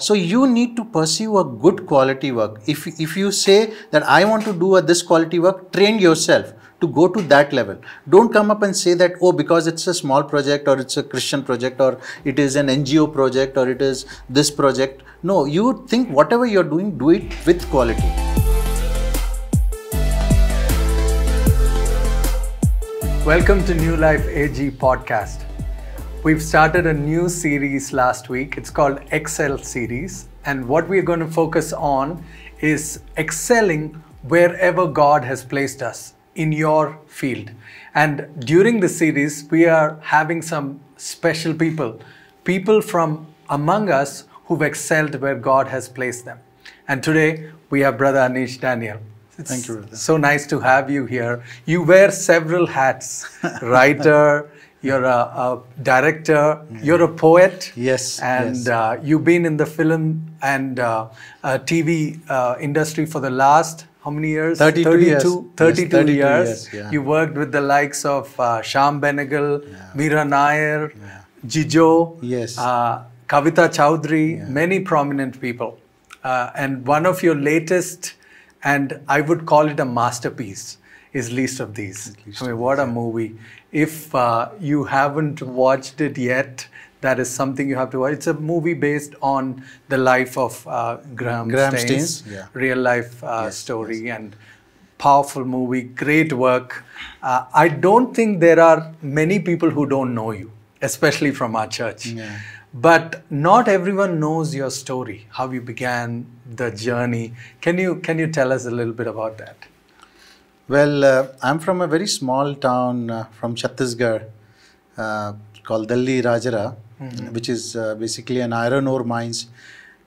So you need to pursue a good quality work. If, if you say that I want to do a, this quality work, train yourself to go to that level. Don't come up and say that, oh, because it's a small project or it's a Christian project or it is an NGO project or it is this project. No, you think whatever you're doing, do it with quality. Welcome to New Life AG podcast. We've started a new series last week. It's called Excel Series. And what we're going to focus on is excelling wherever God has placed us in your field. And during the series, we are having some special people, people from among us who've excelled where God has placed them. And today, we have Brother Anish Daniel. It's Thank you. Brother. So nice to have you here. You wear several hats writer, you're a, a director. You're a poet. Yes. And yes. Uh, you've been in the film and uh, uh, TV uh, industry for the last how many years? 32, 32 years. 32, yes, 32 years. years yeah. You worked with the likes of uh, Sham Benegal, yeah. Meera Nair, yeah. Jijo, yes. Uh, Kavita Chowdhury, yeah. many prominent people. Uh, and one of your latest, and I would call it a masterpiece, is least of these. Least I mean, what a movie! If uh, you haven't watched it yet, that is something you have to watch. It's a movie based on the life of uh, Graham, Graham Staines, Staines. Yeah. real life uh, yes, story, yes. and powerful movie, great work. Uh, I don't think there are many people who don't know you, especially from our church. Yeah. But not everyone knows your story, how you began the journey. Can you can you tell us a little bit about that? Well, uh, I'm from a very small town uh, from Chhattisgarh uh, called Dalli Rajara, mm-hmm. which is uh, basically an iron ore mines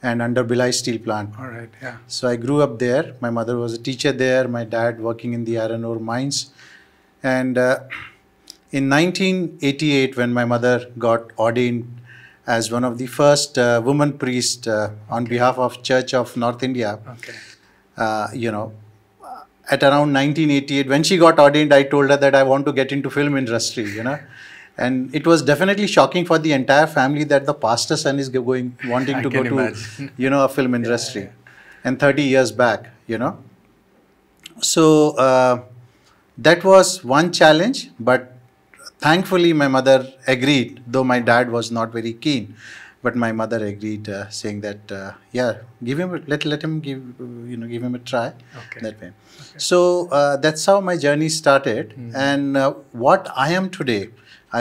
and under Bilai steel plant. All right, yeah. So I grew up there. My mother was a teacher there, my dad working in the iron ore mines. And uh, in 1988, when my mother got ordained as one of the first uh, woman priest on okay. behalf of Church of North India, okay. you know, at around 1988 when she got ordained i told her that i want to get into film industry you know and it was definitely shocking for the entire family that the pastor son is going wanting to go imagine. to you know a film industry yeah, yeah. and 30 years back you know so uh, that was one challenge but thankfully my mother agreed though my dad was not very keen but my mother agreed, uh, saying that uh, yeah, give him a, let let him give you know give him a try okay. that way. Okay. So uh, that's how my journey started, mm -hmm. and uh, what I am today,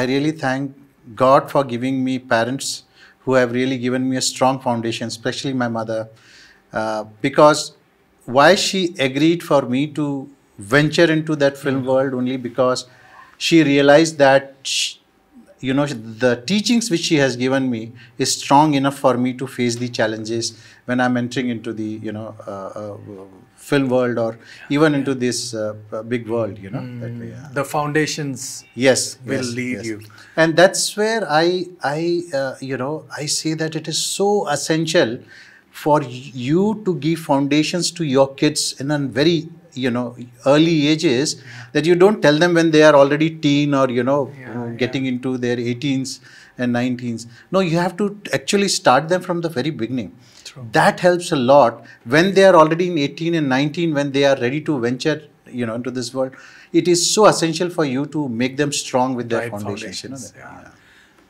I really thank God for giving me parents who have really given me a strong foundation, especially my mother, uh, because why she agreed for me to venture into that film mm -hmm. world only because she realized that. She, you know the teachings which she has given me is strong enough for me to face the challenges when i'm entering into the you know uh, uh, film world or even into this uh, big world you know mm, that hmm. way, the foundations yes will yes, lead yes. you and that's where i i uh, you know i say that it is so essential for you to give foundations to your kids in a very you know early ages that you don't tell them when they are already teen or you know yeah, uh, getting yeah. into their 18s and 19s no you have to actually start them from the very beginning True. that helps a lot when they are already in 18 and 19 when they are ready to venture you know into this world it is so essential for you to make them strong with their right foundations, foundations you know, yeah.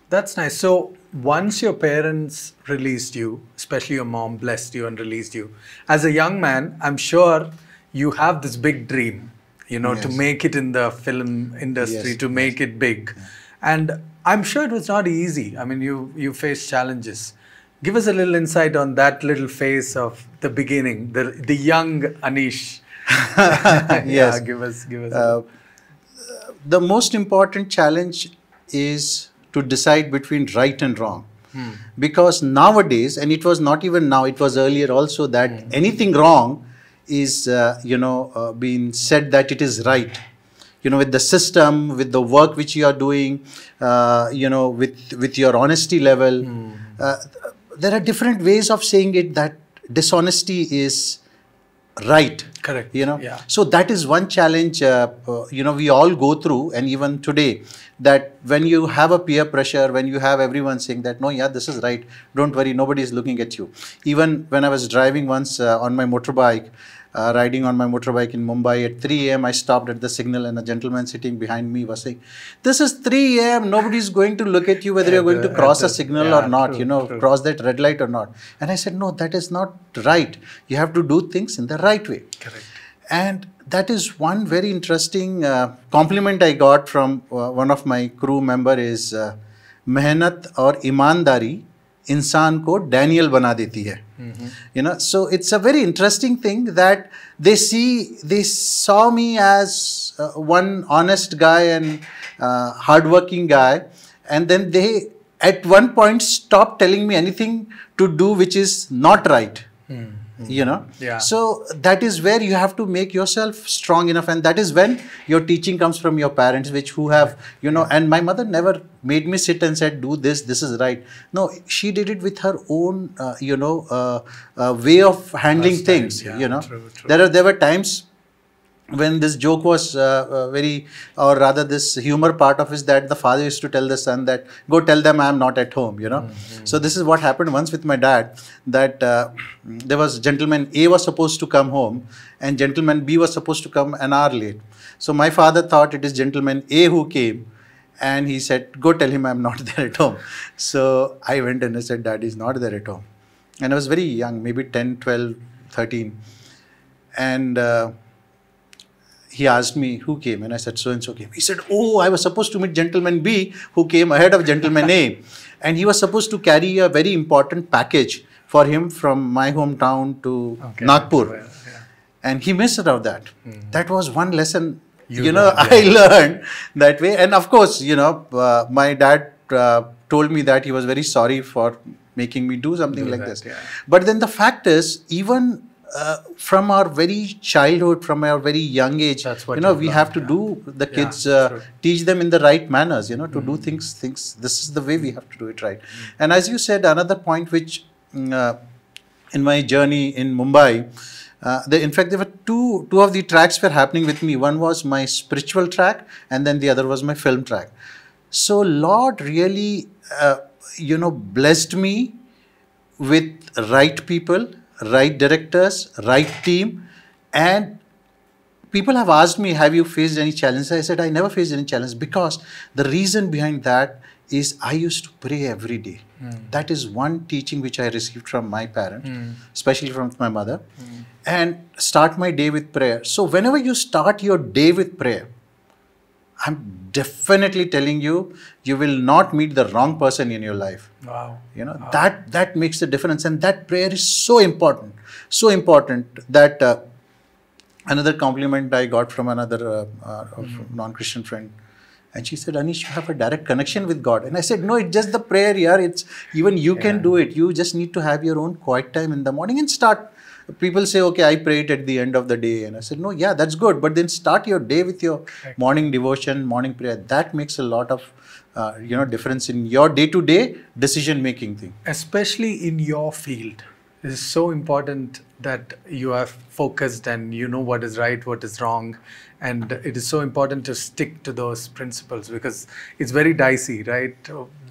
That's nice. So once your parents released you, especially your mom blessed you and released you, as a young man, I'm sure you have this big dream, you know, yes. to make it in the film industry, yes, to make yes. it big. Yeah. And I'm sure it was not easy. I mean, you, you faced challenges. Give us a little insight on that little phase of the beginning, the, the young Anish. yes. Yeah, give us, give us. Uh, the most important challenge is to decide between right and wrong. Hmm. Because nowadays, and it was not even now, it was earlier also that hmm. anything wrong is, uh, you know, uh, being said that it is right. You know, with the system, with the work which you are doing, uh, you know, with with your honesty level, mm. there are different ways of saying it. That dishonesty is right correct you know yeah. so that is one challenge uh, uh, you know we all go through and even today that when you have a peer pressure when you have everyone saying that no yeah this is right don't worry nobody is looking at you even when i was driving once uh, on my motorbike uh, riding on my motorbike in Mumbai at 3 a.m. I stopped at the signal and a gentleman sitting behind me was saying, this is 3 a.m. Nobody's going to look at you whether you're going to cross a signal yeah, or not, true, you know, true. cross that red light or not. And I said, no, that is not right. You have to do things in the right way. Correct. And that is one very interesting uh, compliment I got from uh, one of my crew member is uh, mehnat or imandari इंसान को Daniel बना देती है you know so it's a very interesting thing that they see they saw me as one honest guy and hard working guy and then they at one point stop telling me anything to do which is not right Mm-hmm. you know yeah so that is where you have to make yourself strong enough and that is when your teaching comes from your parents which who have you know and my mother never made me sit and said do this this is right no she did it with her own uh, you know uh, uh, way of handling things yeah, you know true, true. there are there were times when this joke was uh, uh, very, or rather this humor part of his that the father used to tell the son that, go tell them I'm not at home, you know. Mm -hmm. So this is what happened once with my dad, that uh, there was gentleman A was supposed to come home and gentleman B was supposed to come an hour late. So my father thought it is gentleman A who came and he said, go tell him I'm not there at home. So I went and I said, dad is not there at home. And I was very young, maybe 10, 12, 13. And... Uh, he asked me who came and I said so and so came. He said, oh, I was supposed to meet gentleman B who came ahead of gentleman A and he was supposed to carry a very important package for him from my hometown to okay, Nagpur. Well, yeah. And he missed out that. Mm. That was one lesson, you, you know, learned, I learned that way. And of course, you know, uh, my dad uh, told me that he was very sorry for making me do something do like that, this. Yeah. But then the fact is, even uh, from our very childhood, from our very young age, you know, we have to yeah. do the kids yeah, uh, teach them in the right manners. You know, to mm do mm-hmm. things, things. This is the way we have to do it right. Mm And as you said, another point which, mm, uh, in my journey in Mumbai, uh, the, in fact, there were two two of the tracks were happening with me. One was my spiritual track, and then the other was my film track. So Lord really, uh, you know, blessed me with right people right directors, right team, and people have asked me, have you faced any challenges? I said, I never faced any challenge because the reason behind that is I used to pray every day. Mm. That is one teaching which I received from my parents, mm. especially from my mother, mm. and start my day with prayer. So whenever you start your day with prayer, I'm definitely telling you, you will not meet the wrong person in your life. Wow. You know, wow. that that makes the difference. And that prayer is so important, so important that uh, another compliment I got from another uh, uh, mm -hmm. non-Christian friend. And she said, Anish, you have a direct connection with God. And I said, no, it's just the prayer, yeah. It's even you yeah. can do it. You just need to have your own quiet time in the morning and start people say, okay, I prayed at the end of the day. And I said, no, yeah, that's good. But then start your day with your right. morning devotion, morning prayer. That makes a lot of uh, you know difference in your day-to-day decision making thing especially in your field it is so important that you are focused and you know what is right what is wrong and it is so important to stick to those principles because it's very dicey right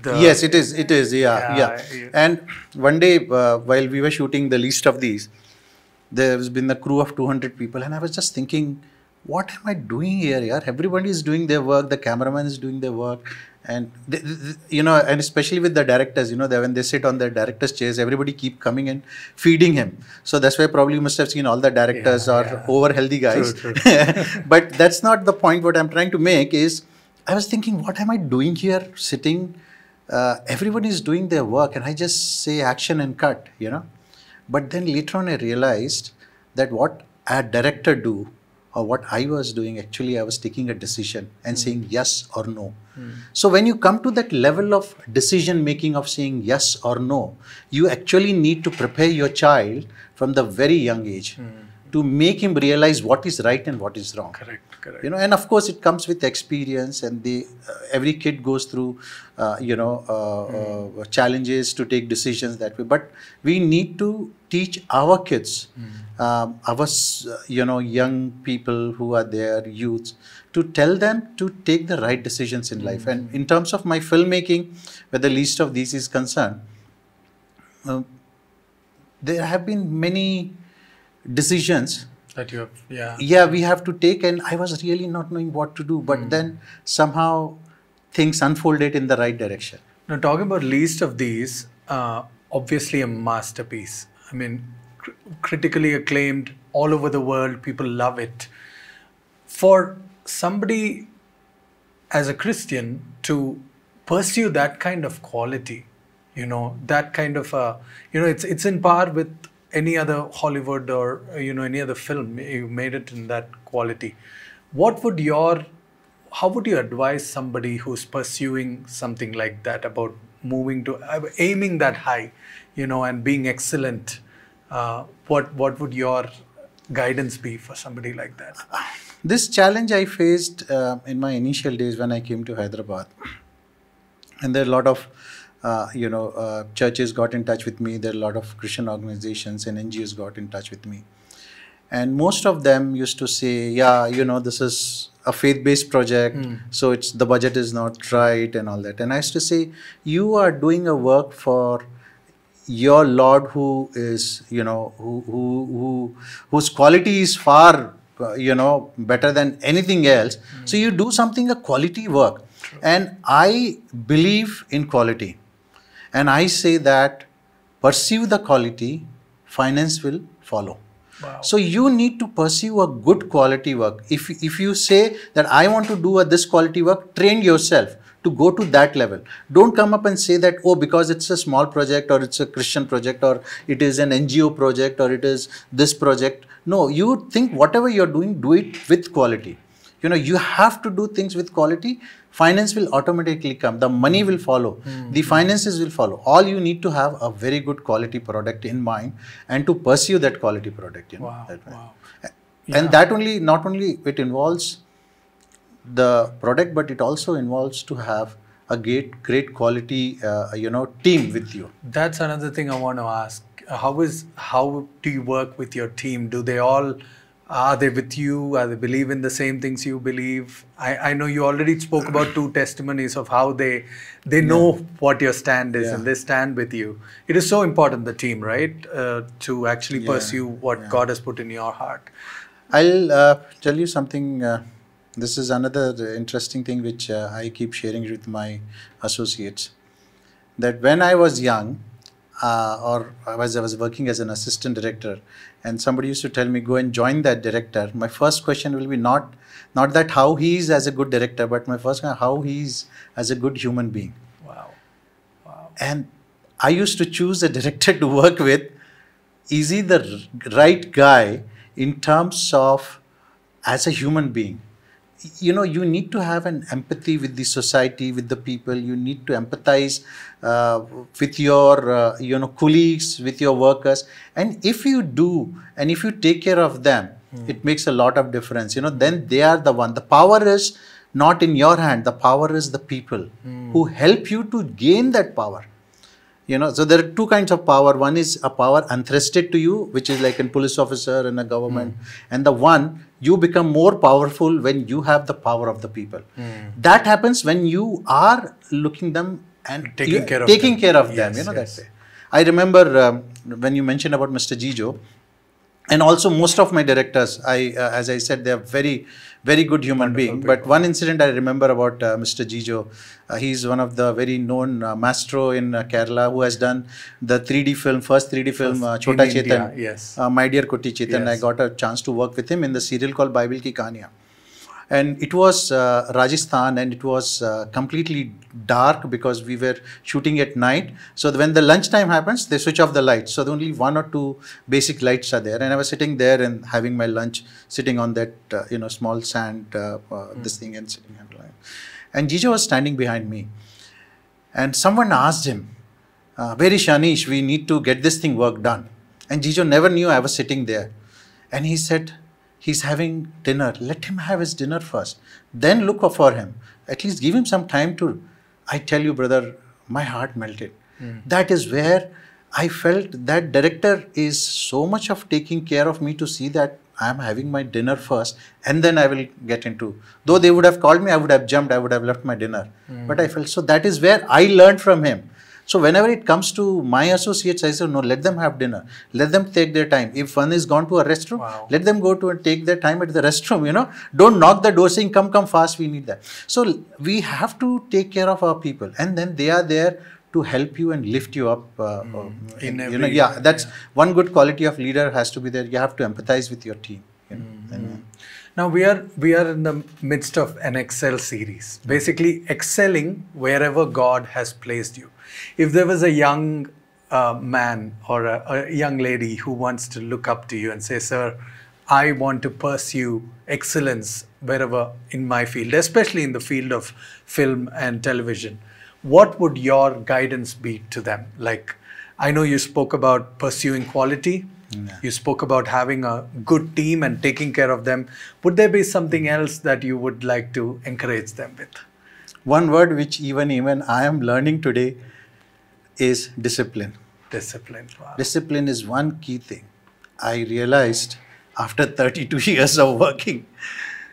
the yes it is it is yeah yeah, yeah. and one day uh, while we were shooting the list of these there's been a crew of 200 people and i was just thinking what am i doing here yaar everybody is doing their work the cameraman is doing their work and you know and especially with the directors you know they, when they sit on their directors chairs everybody keep coming and feeding him so that's why probably you must have seen all the directors yeah, are yeah. over healthy guys true, true. but that's not the point what i'm trying to make is i was thinking what am i doing here sitting uh, everyone is doing their work and i just say action and cut you know but then later on, I realized that what a director do or what I was doing, actually, I was taking a decision and mm. saying yes or no. Mm. So when you come to that level of decision making of saying yes or no, you actually need to prepare your child from the very young age. Mm. To make him realize what is right and what is wrong. Correct, correct. You know, and of course it comes with experience, and the uh, every kid goes through, uh, you know, uh, hmm. uh, challenges to take decisions that way. But we need to teach our kids, mm um, our you know young people who are there, youths, to tell them to take the right decisions in mm life. And hmm. in terms of my filmmaking, where the least of these is concerned, uh, there have been many decisions that you have, yeah, yeah, we have to take, and I was really not knowing what to do, but mm then somehow things unfolded in the right direction. Now, talking about least of these, uh, obviously a masterpiece I mean, cr- critically acclaimed all over the world. People love it. For somebody as a Christian to pursue that kind of quality, you know, that kind of, uh, you know, it's it's in par with any other Hollywood or you know any other film. You made it in that quality. What would your how would you advise somebody who's pursuing something like that about moving to uh, aiming that high, you know, and being excellent. Uh, what what would your guidance be for somebody like that? This challenge I faced uh, in my initial days when I came to Hyderabad, and there are a lot of uh, you know, uh, churches got in touch with me. There are a lot of Christian organizations and NGOs got in touch with me. And most of them used to say, yeah, you know, this is a faith-based project mm. so it's the budget is not right and all that and i used to say you are doing a work for your lord who is you know who who, who whose quality is far uh, you know better than anything else mm. so you do something a quality work True. and i believe in quality and i say that pursue the quality finance will follow so you need to pursue a good quality work. If, if you say that I want to do a, this quality work, train yourself to go to that level. Don't come up and say that, oh, because it's a small project or it's a Christian project or it is an NGO project or it is this project. No, you think whatever you're doing, do it with quality you know you have to do things with quality finance will automatically come the money will follow mm. the finances will follow all you need to have a very good quality product in mind and to pursue that quality product you know wow, that wow. Yeah. and that only not only it involves the product but it also involves to have a great great quality uh, you know team with you that's another thing i want to ask how is how do you work with your team do they all are they with you? Are they believe in the same things you believe? I, I know you already spoke about two testimonies of how they they yeah. know what your stand is yeah. and they stand with you. It is so important the team, right, uh, to actually yeah. pursue what God has put in your heart. I'll uh, tell you something. Uh, this is another interesting thing which uh, I keep sharing with my associates. That when I was young, uh, or as I was working as an assistant director, and somebody used to tell me, "Go and join that director." My first question will be not not that how he is as a good director, but my first question, how he is as a good human being. Wow. wow. And I used to choose a director to work with. Is he the right guy in terms of as a human being? you know you need to have an empathy with the society with the people you need to empathize uh, with your uh, you know colleagues with your workers and if you do and if you take care of them mm. it makes a lot of difference you know then they are the one the power is not in your hand the power is the people mm. who help you to gain that power you know so there are two kinds of power one is a power entrusted to you which is like a police officer and a government mm. and the one you become more powerful when you have the power of the people mm. that happens when you are looking them and taking care of taking them. care of yes, them you know yes. that way i remember um, when you mentioned about mr jijo and also most of my directors i uh, as i said they are very very good human Wonderful being people. but one incident i remember about uh, mr jijo uh, is one of the very known uh, maestro in uh, kerala who has done the 3d film first 3d film uh, chota in chetan India, yes uh, my dear koti chetan yes. i got a chance to work with him in the serial called bible ki kahaniyan and it was uh, Rajasthan and it was uh, completely dark because we were shooting at night. So when the lunchtime happens, they switch off the lights. So only one or two basic lights are there. And I was sitting there and having my lunch, sitting on that uh, you know small sand mm. this thing and sitting. And Jija was standing behind me, and someone asked him, uh, "Where is Shanish? We need to get this thing work done." And Jijo never knew I was sitting there, and he said he's having dinner. Let him have his dinner first. Then look for him. At least give him some time to. I tell you, brother, my heart melted. Mm. That is where I felt that director is so much of taking care of me to see that I am having my dinner first and then I will get into. Though they would have called me, I would have jumped, I would have left my dinner. Mm. But I felt so that is where I learned from him. So whenever it comes to my associates, I say, no, let them have dinner. Let them take their time. If one is gone to a restroom, wow. let them go to and take their time at the restroom, you know. Don't knock the door saying, come, come fast, we need that. So we have to take care of our people. And then they are there to help you and lift you up. Uh, mm. in every, you know, yeah, that's yeah. one good quality of leader has to be there. You have to empathize with your team. You know, mm. and, hmm. Now we are we are in the midst of an excel series, basically excelling wherever God has placed you. If there was a young uh, man or a, a young lady who wants to look up to you and say, "Sir, I want to pursue excellence wherever in my field, especially in the field of film and television." What would your guidance be to them? Like, I know you spoke about pursuing quality, yeah. You spoke about having a good team and taking care of them. Would there be something mm-hmm. else that you would like to encourage them with? One word which even even I am learning today is discipline. Discipline. Wow. Discipline is one key thing. I realized after 32 years of working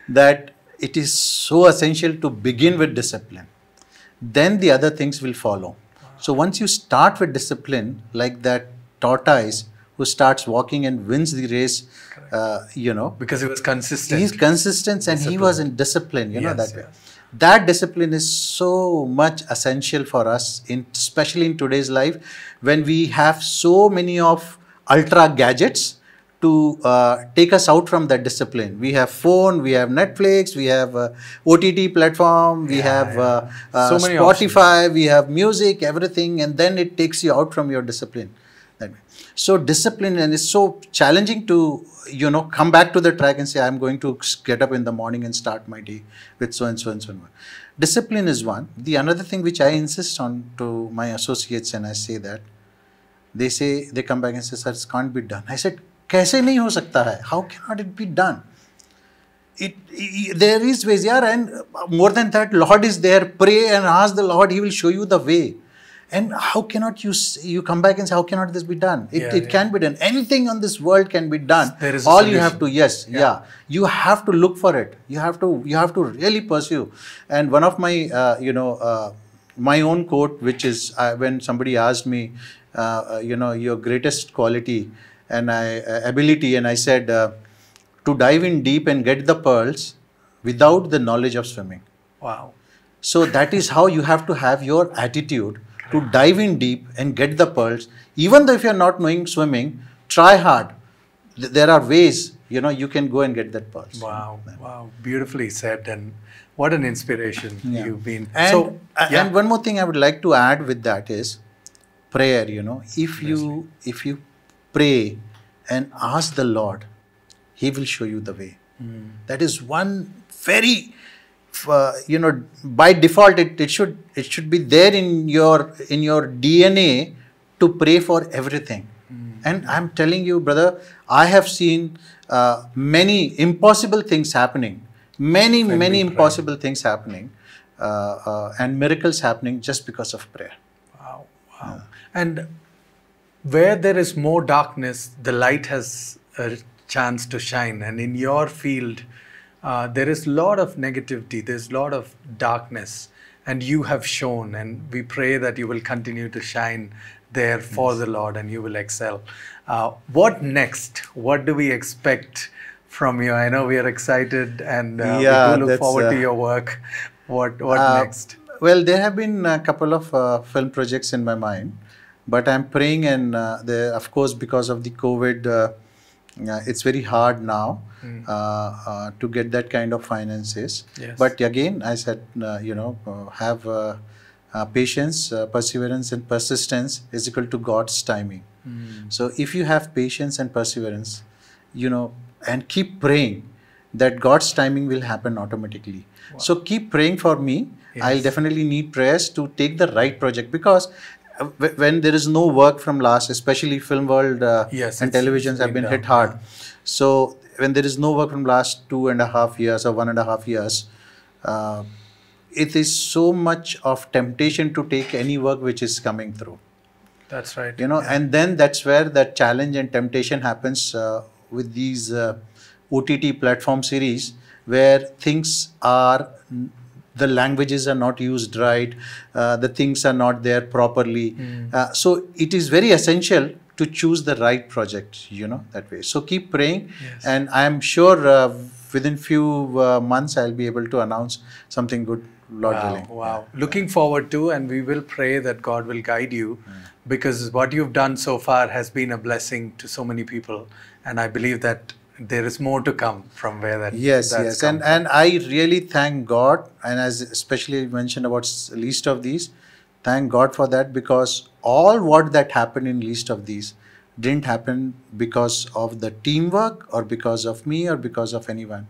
that it is so essential to begin with discipline. Then the other things will follow. Wow. So once you start with discipline, like that tortoise, who starts walking and wins the race, uh, you know. Because he was consistent. He's consistent and he was in discipline, you yes, know, that yes. way. That discipline is so much essential for us, in, especially in today's life when we have so many of ultra gadgets to uh, take us out from that discipline. We have phone, we have Netflix, we have uh, OTT platform, we yeah, have yeah. Uh, so uh, Spotify, options. we have music, everything, and then it takes you out from your discipline. So discipline and it's so challenging to, you know, come back to the track and say, I'm going to get up in the morning and start my day with so and so and so and so. Discipline is one. The another thing which I insist on to my associates and I say that, they say, they come back and say, sir, it can't be done. I said, कैसे नहीं हो सकता है How cannot it be done? it, it there is ways yeah and uh, more than that lord is there pray and ask the lord he will show you the way and how cannot you you come back and say how cannot this be done it, yeah, it yeah. can be done anything on this world can be done there is all you have to yes yeah. yeah. you have to look for it you have to you have to really pursue and one of my uh, you know uh, my own quote which is uh, when somebody asked me uh, uh, you know your greatest quality and I, uh, ability and i said to dive in deep and get the pearls without the knowledge of swimming wow so that is how you have to have your attitude to dive in deep and get the pearls. Even though if you're not knowing swimming, try hard. There are ways, you know, you can go and get that pearls. Wow, yeah. wow, beautifully said. And what an inspiration yeah. you've been. And, so, yeah. and one more thing I would like to add with that is prayer, you know. If you, if you pray and ask the Lord, He will show you the way. Mm. That is one very uh, you know by default it, it should it should be there in your in your dna to pray for everything mm. and i'm telling you brother i have seen uh, many impossible things happening many many impossible things happening uh, uh, and miracles happening just because of prayer wow wow and where there is more darkness the light has a chance to shine and in your field uh, there is a lot of negativity, there's a lot of darkness, and you have shown, and we pray that you will continue to shine there for the Lord and you will excel. Uh, what next? What do we expect from you? I know we are excited and uh, yeah, we do look forward to uh, your work. What, what uh, next? Well, there have been a couple of film projects in my mind, but I'm praying, and the, of course, because of the COVID, it's very hard now. Mm. Uh, uh, to get that kind of finances. Yes. But again, I said, uh, you know, have patience, perseverance, and persistence is equal to God's timing. Mm. So if you have patience and perseverance, you know, and keep praying that God's timing will happen automatically. Wow. So keep praying for me. Yes. I'll definitely need prayers to take the right project because when there is no work from last, especially film world uh, yes, and televisions have been hit hard. So when there is no work from last two and a half years or one and a half years, uh, it is so much of temptation to take any work which is coming through. That's right. You know, yeah. and then that's where that challenge and temptation happens uh, with these uh, OTT platform series where things are the languages are not used right, uh, the things are not there properly. Mm. Uh, so it is very essential to choose the right project, you know, that way. So keep praying, yes. and I am sure uh, within few uh, months I'll be able to announce something good. Lord wow, willing. Wow. Yeah. Looking forward to, and we will pray that God will guide you hmm. because what you've done so far has been a blessing to so many people. And I believe that there is more to come from where that yes yes and and i really thank god and as especially mentioned about least of these thank god for that because all what that happened in least of these didn't happen because of the teamwork or because of me or because of anyone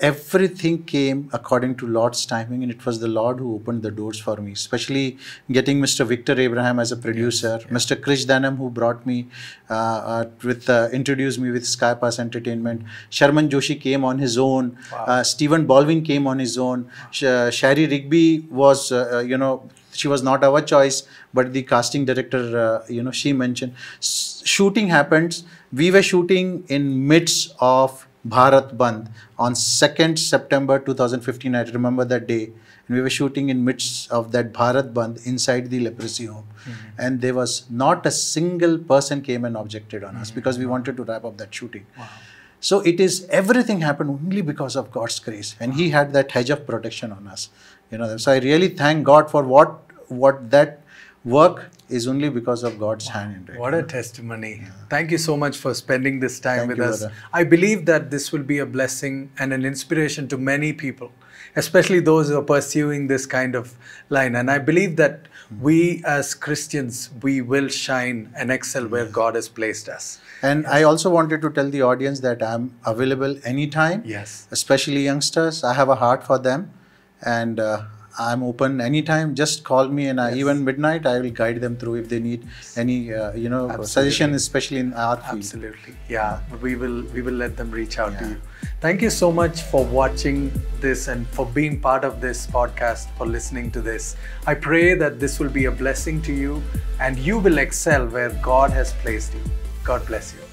everything came according to Lord's timing, and it was the Lord who opened the doors for me, especially getting Mr. Victor Abraham as a producer, yes, Mr. Krish Danam, who brought me uh, uh, with uh, introduced me with Skypass Entertainment, Sherman Joshi came on his own, wow. Uh, Stephen Baldwin came on his own, Sh- uh, Shari Rigby was, uh, you know, she was not our choice, but the casting director, you know, she mentioned. S- shooting happens. We were shooting in midst of Bharat Bandh on 2nd September 2015. I remember that day. And we were shooting in midst of that Bharat Bandh inside the leprosy home. Mm -hmm. And there was not a single person came and objected on mm -hmm. us mm-hmm. because we wanted to wrap up that shooting. Wow. So it is everything happened only because of God's grace. And wow. he had that hedge of protection on us. You know, so I really thank God for what what that work is only because of God's hand in it. What a testimony. Yeah. Thank you so much for spending this time Thank with you, us. Brother. I believe that this will be a blessing and an inspiration to many people, especially those who are pursuing this kind of line. And I believe that mm-hmm. we as Christians, we will shine and excel where God has placed us. And yes. I also wanted to tell the audience that I'm available anytime. Yes. Especially youngsters. I have a heart for them. And uh, I'm open anytime. Just call me, and yes. I, even midnight, I will guide them through if they need any, uh, you know, Absolutely. suggestion, especially in our field. Absolutely, yeah. We will we will let them reach out yeah. to you. Thank you so much for watching this and for being part of this podcast, for listening to this. I pray that this will be a blessing to you, and you will excel where God has placed you. God bless you.